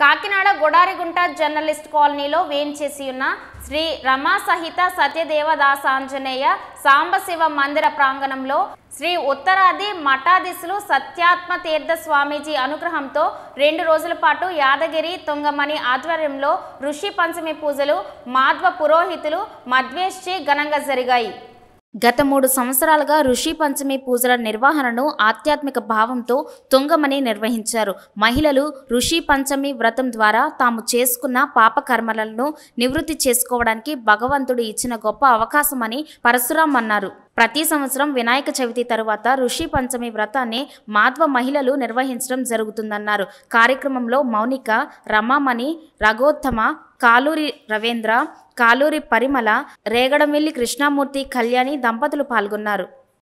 Kakinada గుడారిగుంట journalist కాలనీలో వేంచేసి ఉన్న శ్రీ రమా సహిత దాస ఆంజనేయ సాంబశివ మందిర ప్రాంగణంలో శ్రీ ఉత్తరాది మఠాధిశులు సత్యాత్మ తీర్థ స్వామీజీ అనుగ్రహంతో రెండు రోజుల పాటు యాదగిరి తుంగమణి ఆధ్వర్యంలో ఋషి పంచమి పూజలు మాధ్వ పురోహితులు మధ్వేష్చి ఘనంగా జరిగాయి గత మూడు సంవత్సరాలుగా ఋషి పంచమి పూజల నిర్వహణను ఆధ్యాత్మిక భావంతో తుంగమని నిర్వహించారు మహిళలు ఋషి పంచమి వ్రతం ద్వారా తాము చేసుకున్న పాపకర్మలను నివృత్తి చేసుకోవడానికి భగవంతుడు ఇచ్చిన గొప్ప అవకాశమని పరశురాం అన్నారు ప్రతి సంవత్సరం వినాయక చవితి తరువాత ఋషి పంచమి వ్రతాన్ని మాధ్వ మహిళలు నిర్వహించడం జరుగుతుందన్నారు కార్యక్రమంలో మౌనిక రమామణి రఘోత్తమ కాలూరి రవేంద్ర కాలూరి పరిమళ రేగడమిల్లి కృష్ణమూర్తి కళ్యాణి దంపతులు పాల్గొన్నారు